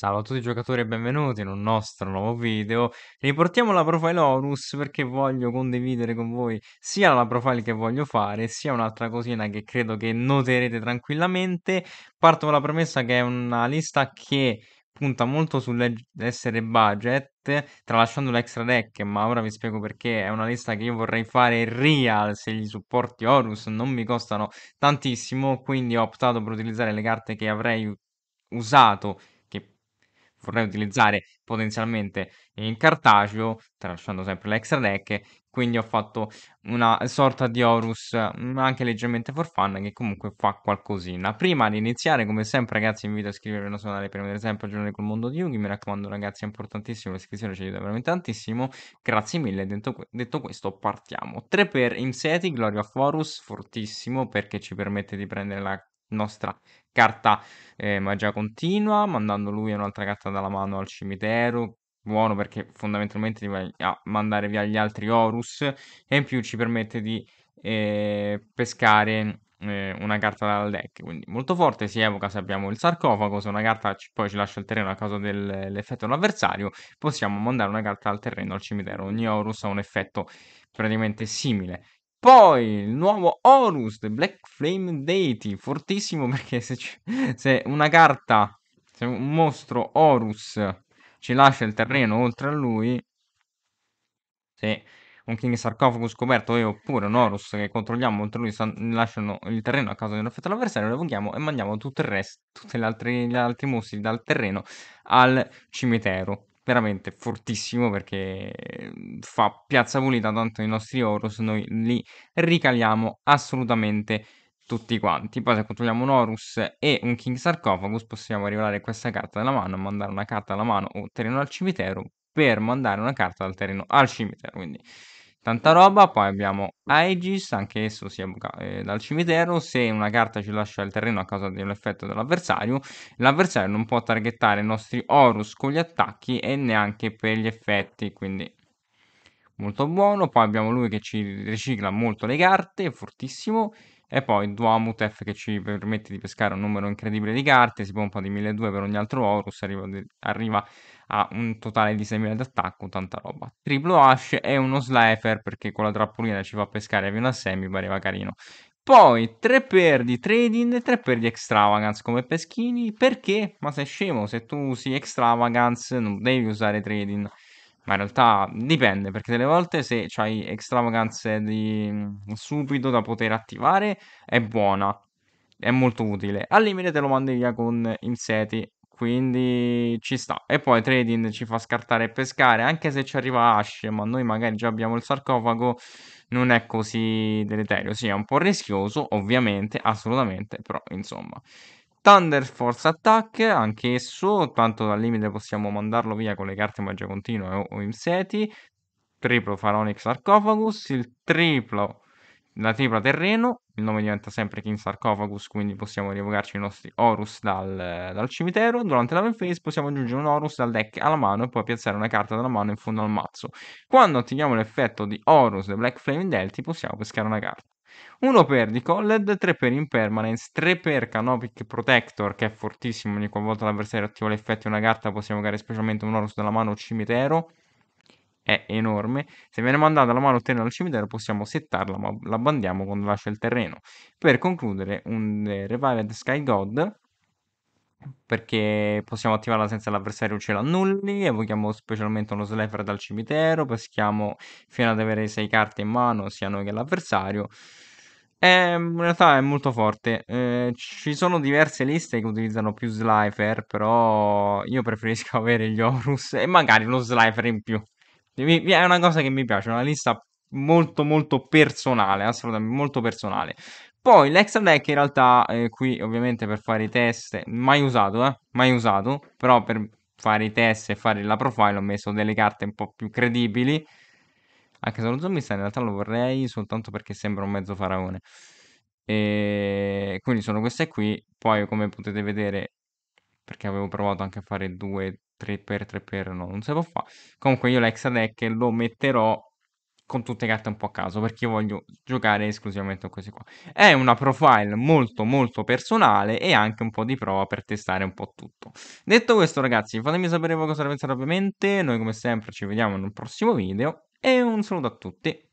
Salve a tutti i giocatori e benvenuti in un nostro nuovo video. Riportiamo la profile Horus perché voglio condividere con voi sia la profile che voglio fare, sia un'altra cosina che credo che noterete tranquillamente. Parto con la premessa che è una lista che punta molto sull'essere budget, tralasciando l'extra deck, ma ora vi spiego perché è una lista che io vorrei fare real se gli supporti Horus non mi costano tantissimo, quindi ho optato per utilizzare le carte che avrei usato vorrei utilizzare potenzialmente in cartaceo, tralasciando sempre l'extra deck, quindi ho fatto una sorta di Horus mm, anche leggermente for fun che comunque fa qualcosina. Prima di iniziare, come sempre ragazzi, vi invito a iscrivervi al nostro canale per rimanere sempre aggiornati col mondo di Yugi, mi raccomando ragazzi, è importantissimo, l'iscrizione ci aiuta veramente tantissimo, grazie mille, detto, detto questo partiamo. 3 per Imseti, Gloria of Horus, fortissimo perché ci permette di prendere la nostra carta eh, magia continua, mandando lui un'altra carta dalla mano al cimitero. Buono perché fondamentalmente li vai a mandare via gli altri Horus e in più ci permette di eh, pescare eh, una carta dal deck. Quindi molto forte si evoca se abbiamo il sarcofago, se una carta ci, poi ci lascia il terreno a causa dell'effetto dell'avversario, possiamo mandare una carta dal terreno al cimitero. Ogni Horus ha un effetto praticamente simile. Poi il nuovo Horus, The Black Flame Deity, fortissimo perché se, c- se una carta, se un mostro Horus ci lascia il terreno oltre a lui, se un King Sarcofago scoperto e oppure un Horus che controlliamo oltre a lui san- lasciano il terreno a causa di un effetto all'avversario, lo evochiamo e mandiamo tutto il resto, tutti gli altri mostri dal terreno al cimitero veramente fortissimo perché ehm, fa piazza pulita tanto i nostri Horus, noi li ricaliamo assolutamente tutti quanti. Poi se controlliamo un Horus e un King Sarcophagus possiamo rivelare questa carta dalla mano, mandare una carta alla mano o terreno al cimitero per mandare una carta dal terreno al cimitero, quindi Tanta roba, poi abbiamo Aegis, anche esso si è eh, dal cimitero, se una carta ci lascia il terreno a causa dell'effetto dell'avversario, l'avversario non può targettare i nostri Horus con gli attacchi e neanche per gli effetti, quindi molto buono. Poi abbiamo lui che ci ricicla molto le carte, fortissimo. E poi Duamutef che ci permette di pescare un numero incredibile di carte, si pompa di 1200 per ogni altro Horus, arriva, arriva, a un totale di 6000 d'attacco, tanta roba. Triplo Ash e uno Slifer perché con la trappolina ci fa pescare avviene a mi pareva carino. Poi 3 per di trading e 3 per di extravagance come peschini. Perché? Ma sei scemo, se tu usi extravagance non devi usare trading. Ma in realtà dipende, perché delle volte se hai extravaganze di mm, subito da poter attivare è buona, è molto utile. Al limite te lo mandi via con insetti, quindi ci sta. E poi trading ci fa scartare e pescare, anche se ci arriva asce ma noi magari già abbiamo il sarcofago, non è così deleterio. Sì, è un po' rischioso, ovviamente, assolutamente, però insomma... Thunder Force Attack, anch'esso, tanto dal limite possiamo mandarlo via con le carte magia continua o, o insetti, triplo Pharaonic Sarcophagus, il triplo, la tripla terreno, il nome diventa sempre King Sarcophagus, quindi possiamo rievocarci i nostri Horus dal, dal cimitero, durante la phase possiamo aggiungere un Horus dal deck alla mano e poi piazzare una carta dalla mano in fondo al mazzo. Quando attiviamo l'effetto di Horus The Black Flame Delty possiamo pescare una carta. 1 per di Colled, 3 per Impermanence, 3 per Canopic Protector che è fortissimo ogni qualvolta l'avversario attiva l'effetto di una carta possiamo evocare specialmente un Horus dalla mano o cimitero è enorme. Se viene mandata la mano o ottenere al cimitero, possiamo settarla, ma la bandiamo quando lascia il terreno. Per concludere, un eh, Revived Sky God perché possiamo attivarla senza l'avversario ce l'annulli, evochiamo specialmente uno Slaver dal cimitero, peschiamo fino ad avere 6 carte in mano sia noi che l'avversario. Ehm, in realtà è molto forte, eh, ci sono diverse liste che utilizzano più Slifer, però io preferisco avere gli Horus e magari uno Slifer in più. È una cosa che mi piace, è una lista molto molto personale, assolutamente molto personale. Poi l'extradeck in realtà, eh, qui ovviamente per fare i test, mai usato, eh, mai usato, però per fare i test e fare la profile ho messo delle carte un po' più credibili, anche se lo zombista in realtà lo vorrei soltanto perché sembra un mezzo faraone. E quindi sono queste qui, poi come potete vedere, perché avevo provato anche a fare due 3x3x, no, non si può fare. Comunque io l'extradeck lo metterò con tutte le carte un po' a caso perché io voglio giocare esclusivamente con queste qua. È una profile molto molto personale e anche un po' di prova per testare un po' tutto. Detto questo ragazzi fatemi sapere voi cosa ne pensate ovviamente, noi come sempre ci vediamo in un prossimo video e un saluto a tutti.